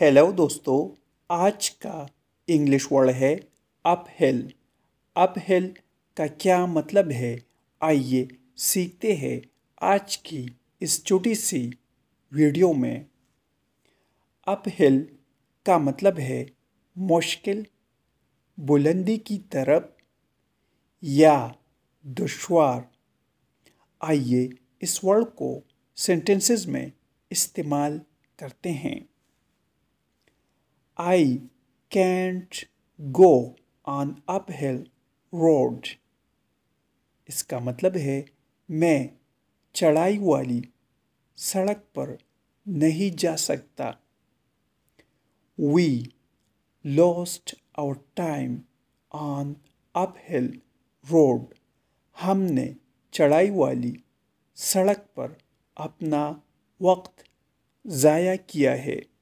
Hello दोस्तों आज का इंग्लिश वर्ड है अप हिल अप हिल का क्या मतलब है आइए सीखते हैं आज की इस छोटी सी वीडियो में अप हिल का मतलब है मुश्किल बुलंदी की तरफ या दुश्वार आइए इस वर्ड को सेंटेंसेस में इस्तेमाल करते हैं I can't go on uphill road. इसका मतलब है मैं चढ़ाई वाली सड़क पर नहीं जा सकता we lost our time on uphill road हमने चढ़ाई वाली सड़क पर अपना वक्त ज़ाया किया है